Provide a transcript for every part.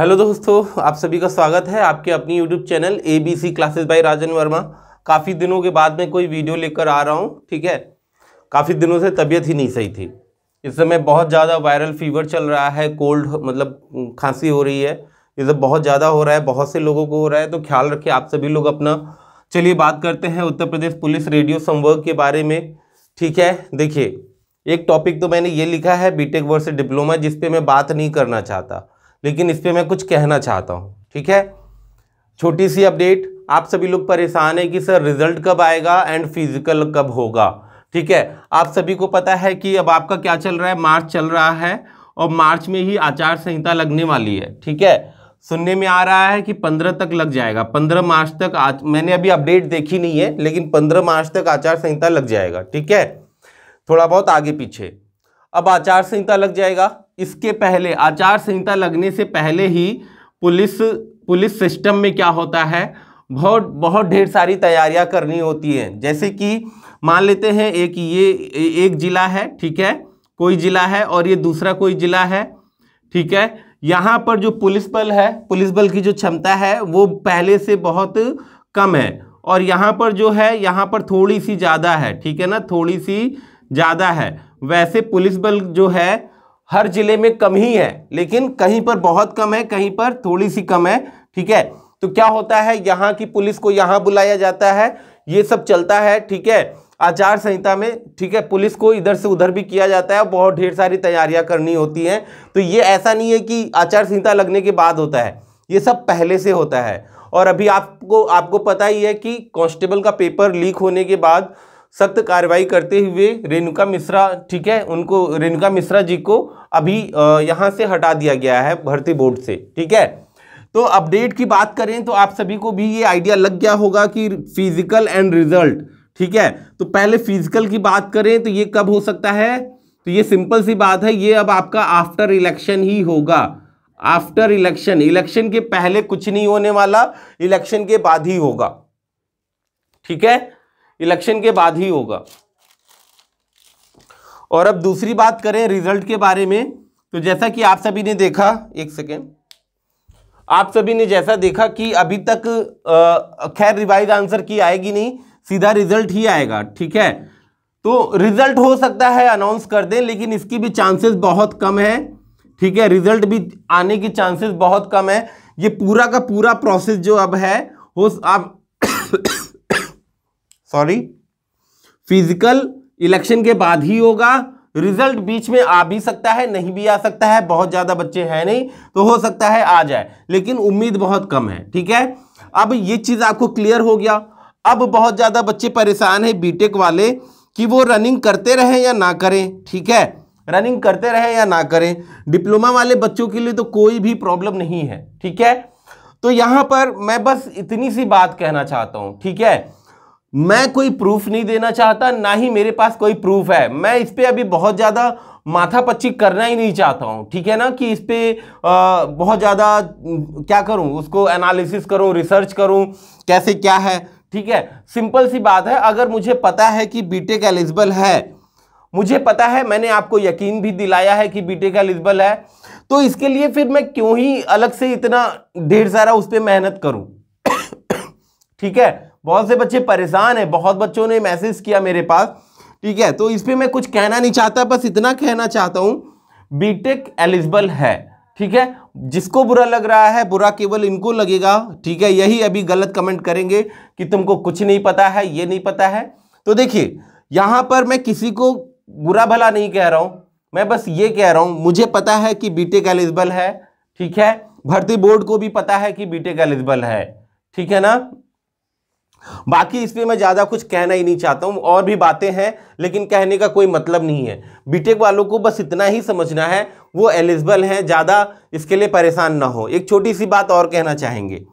hello दोस्तों आप सभी का स्वागत है आपके अपनी YouTube channel A B C classes by Rajan Verma काफ़ी दिनों के बाद मैं कोई वीडियो लेकर आ रहा हूँ ठीक है काफ़ी दिनों से तबीयत ही नहीं सही थी इस समय बहुत ज़्यादा वायरल फीवर चल रहा है कोल्ड मतलब खांसी हो रही है ये सब बहुत ज़्यादा हो रहा है बहुत से लोगों को हो रहा है तो ख्याल रखें आप सभी लोग अपना चलिए बात करते हैं उत्तर प्रदेश पुलिस रेडियो संवर्ग के बारे में ठीक है देखिए एक टॉपिक तो मैंने ये लिखा है बीटेक वर्ष डिप्लोमा जिस पर मैं बात नहीं करना चाहता लेकिन इस पर मैं कुछ कहना चाहता हूँ ठीक है छोटी सी अपडेट आप सभी लोग परेशान हैं कि सर रिजल्ट कब आएगा एंड फिजिकल कब होगा ठीक है आप सभी को पता है कि अब आपका क्या चल रहा है मार्च चल रहा है और मार्च में ही आचार संहिता लगने वाली है ठीक है सुनने में आ रहा है कि पंद्रह तक लग जाएगा पंद्रह मार्च तक आज मैंने अभी अपडेट देखी नहीं है लेकिन पंद्रह मार्च तक आचार संहिता लग जाएगा ठीक है थोड़ा बहुत आगे पीछे अब आचार संहिता लग जाएगा इसके पहले आचार संहिता लगने से पहले ही पुलिस पुलिस सिस्टम में क्या होता है बहुत बहुत ढेर सारी तैयारियां करनी होती हैं जैसे कि मान लेते हैं एक ये एक ज़िला है ठीक है कोई ज़िला है और ये दूसरा कोई ज़िला है ठीक है यहाँ पर जो पुलिस बल है पुलिस बल की जो क्षमता है वो पहले से बहुत कम है और यहाँ पर जो है यहाँ पर थोड़ी सी ज़्यादा है ठीक है ना थोड़ी सी ज़्यादा है वैसे पुलिस बल जो है हर जिले में कम ही है लेकिन कहीं पर बहुत कम है कहीं पर थोड़ी सी कम है ठीक है तो क्या होता है यहाँ की पुलिस को यहाँ बुलाया जाता है ये सब चलता है ठीक है आचार संहिता में ठीक है पुलिस को इधर से उधर भी किया जाता है बहुत ढेर सारी तैयारियां करनी होती हैं तो ये ऐसा नहीं है कि आचार संहिता लगने के बाद होता है ये सब पहले से होता है और अभी आपको आपको पता ही है कि कांस्टेबल का पेपर लीक होने के बाद सख्त कार्रवाई करते हुए रेणुका मिश्रा ठीक है उनको रेणुका मिश्रा जी को अभी यहाँ से हटा दिया गया है भर्ती बोर्ड से ठीक है तो अपडेट की बात करें तो आप सभी को भी ये आइडिया लग गया होगा कि फिजिकल एंड रिजल्ट ठीक है तो पहले फिजिकल की बात करें तो ये कब हो सकता है तो ये सिंपल सी बात है ये अब आपका आफ्टर इलेक्शन ही होगा आफ्टर इलेक्शन इलेक्शन के पहले कुछ नहीं होने वाला इलेक्शन के बाद ही होगा ठीक है इलेक्शन के बाद ही होगा और अब दूसरी बात करें रिजल्ट के बारे में तो जैसा कि आप सभी ने देखा एक सेकेंड आप सभी ने जैसा देखा कि अभी तक खैर रिवाइज आंसर की आएगी नहीं सीधा रिजल्ट ही आएगा ठीक है तो रिजल्ट हो सकता है अनाउंस कर दें लेकिन इसकी भी चांसेस बहुत कम है ठीक है रिजल्ट भी आने के चांसेस बहुत कम है ये पूरा का पूरा प्रोसेस जो अब है वो आप सॉरी फिजिकल इलेक्शन के बाद ही होगा रिजल्ट बीच में आ भी सकता है नहीं भी आ सकता है बहुत ज़्यादा बच्चे हैं नहीं तो हो सकता है आ जाए लेकिन उम्मीद बहुत कम है ठीक है अब ये चीज़ आपको क्लियर हो गया अब बहुत ज़्यादा बच्चे परेशान है बीटेक वाले कि वो रनिंग करते रहें या ना करें ठीक है रनिंग करते रहें या ना करें डिप्लोमा वाले बच्चों के लिए तो कोई भी प्रॉब्लम नहीं है ठीक है तो यहां पर मैं बस इतनी सी बात कहना चाहता हूं ठीक है मैं कोई प्रूफ नहीं देना चाहता ना ही मेरे पास कोई प्रूफ है मैं इस पर अभी बहुत ज़्यादा माथा पच्ची करना ही नहीं चाहता हूँ ठीक है ना कि इस पर बहुत ज़्यादा क्या करूँ उसको एनालिसिस करूँ रिसर्च करूँ कैसे क्या है ठीक है सिंपल सी बात है अगर मुझे पता है कि टेक एलिजिबल है मुझे पता है मैंने आपको यकीन भी दिलाया है कि बीटेक एलिजिबल है तो इसके लिए फिर मैं क्यों ही अलग से इतना ढेर सारा उस पर मेहनत करूँ ठीक है बहुत से बच्चे परेशान हैं बहुत बच्चों ने मैसेज किया मेरे पास ठीक है तो इस पर मैं कुछ कहना नहीं चाहता बस इतना कहना चाहता हूँ बीटेक एलिजिबल है ठीक है जिसको बुरा लग रहा है बुरा केवल इनको लगेगा ठीक है यही अभी गलत कमेंट करेंगे कि तुमको कुछ नहीं पता है ये नहीं पता है तो देखिए यहाँ पर मैं किसी को बुरा भला नहीं कह रहा हूँ मैं बस ये कह रहा हूँ मुझे पता है कि बीटेक एलिजिबल है ठीक है भर्ती बोर्ड को भी पता है कि बीटेक एलिजिबल है ठीक है ना बाकी इस पर मैं ज़्यादा कुछ कहना ही नहीं चाहता हूँ और भी बातें हैं लेकिन कहने का कोई मतलब नहीं है बीटेक वालों को बस इतना ही समझना है वो एलिजिबल हैं ज़्यादा इसके लिए परेशान ना हो एक छोटी सी बात और कहना चाहेंगे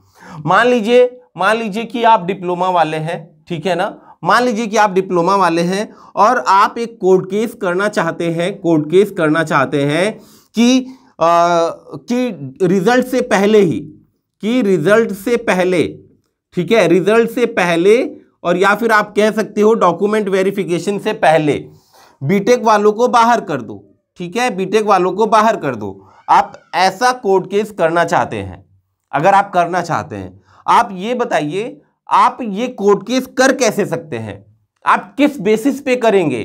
मान लीजिए मान लीजिए कि आप डिप्लोमा वाले हैं ठीक है ना मान लीजिए कि आप डिप्लोमा वाले हैं और आप एक कोर्ट केस करना चाहते हैं कोर्ट केस करना चाहते हैं कि आ, कि रिजल्ट से पहले ही कि रिजल्ट से पहले ठीक है रिजल्ट से पहले और या फिर आप कह सकते हो डॉक्यूमेंट वेरिफिकेशन से पहले बीटेक वालों को बाहर कर दो ठीक है बीटेक वालों को बाहर कर दो आप ऐसा कोर्ट केस करना चाहते हैं अगर आप करना चाहते हैं आप ये बताइए आप ये कोर्ट केस कर कैसे सकते हैं आप किस बेसिस पे करेंगे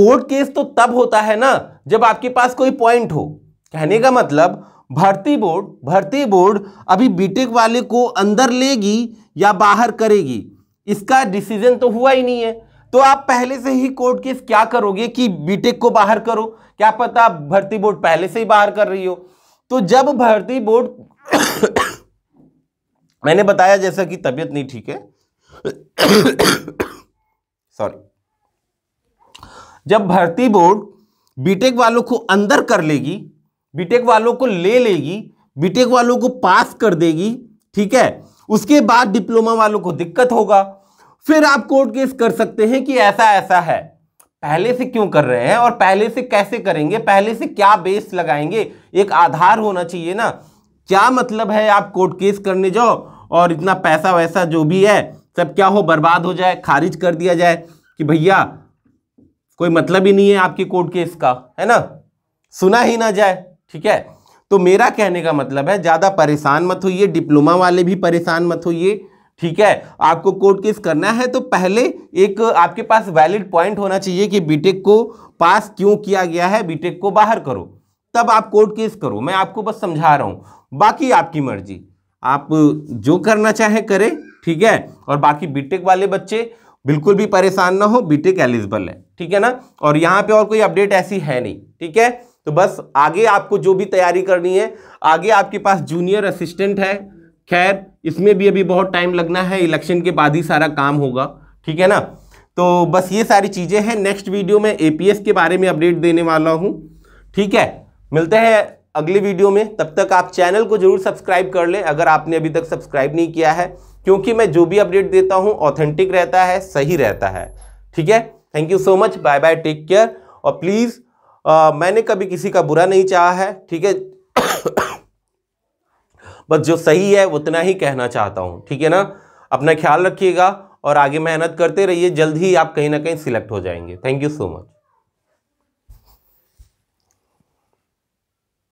कोर्ट केस तो तब होता है ना जब आपके पास कोई पॉइंट हो कहने का मतलब भर्ती बोर्ड भर्ती बोर्ड अभी बीटेक वाले को अंदर लेगी या बाहर करेगी इसका डिसीजन तो हुआ ही नहीं है तो आप पहले से ही कोर्ट केस क्या करोगे कि बीटेक को बाहर करो क्या पता आप भर्ती बोर्ड पहले से ही बाहर कर रही हो तो जब भर्ती बोर्ड मैंने बताया जैसा कि तबियत नहीं ठीक है सॉरी जब भर्ती बोर्ड बीटेक वालों को अंदर कर लेगी बीटेक e वालों को ले लेगी बीटेक e वालों को पास कर देगी ठीक है उसके बाद डिप्लोमा वालों को दिक्कत होगा फिर आप कोर्ट केस कर सकते हैं कि ऐसा ऐसा है पहले से क्यों कर रहे हैं और पहले से कैसे करेंगे पहले से क्या बेस लगाएंगे एक आधार होना चाहिए ना क्या मतलब है आप कोर्ट केस करने जाओ और इतना पैसा वैसा जो भी है सब क्या हो बर्बाद हो जाए खारिज कर दिया जाए कि भैया कोई मतलब ही नहीं है आपके कोर्ट केस का है ना सुना ही ना जाए ठीक है तो मेरा कहने का मतलब है ज़्यादा परेशान मत होइए डिप्लोमा वाले भी परेशान मत होइए ठीक है आपको कोर्ट केस करना है तो पहले एक आपके पास वैलिड पॉइंट होना चाहिए कि बीटेक को पास क्यों किया गया है बीटेक को बाहर करो तब आप कोर्ट केस करो मैं आपको बस समझा रहा हूं बाकी आपकी मर्जी आप जो करना चाहे करें ठीक है और बाकी बीटेक वाले बच्चे बिल्कुल भी परेशान ना हो बीटेक एलिजिबल है ठीक है ना और यहां पे और कोई अपडेट ऐसी है नहीं ठीक है तो बस आगे आपको जो भी तैयारी करनी है आगे आपके पास जूनियर असिस्टेंट है खैर इसमें भी अभी बहुत टाइम लगना है इलेक्शन के बाद ही सारा काम होगा ठीक है ना तो बस ये सारी चीज़ें हैं नेक्स्ट वीडियो में एपीएस के बारे में अपडेट देने वाला हूँ ठीक है मिलते हैं अगले वीडियो में तब तक आप चैनल को जरूर सब्सक्राइब कर लें अगर आपने अभी तक सब्सक्राइब नहीं किया है क्योंकि मैं जो भी अपडेट देता हूँ ऑथेंटिक रहता है सही रहता है ठीक है thank you so much bye bye take care और प्लीज़ आ, मैंने कभी किसी का बुरा नहीं चाहा है ठीक है बस जो सही है उतना ही कहना चाहता हूँ ठीक है ना अपना ख्याल रखिएगा और आगे मेहनत करते रहिए जल्द ही आप कहीं ना कहीं सिलेक्ट हो जाएंगे थैंक यू सो मच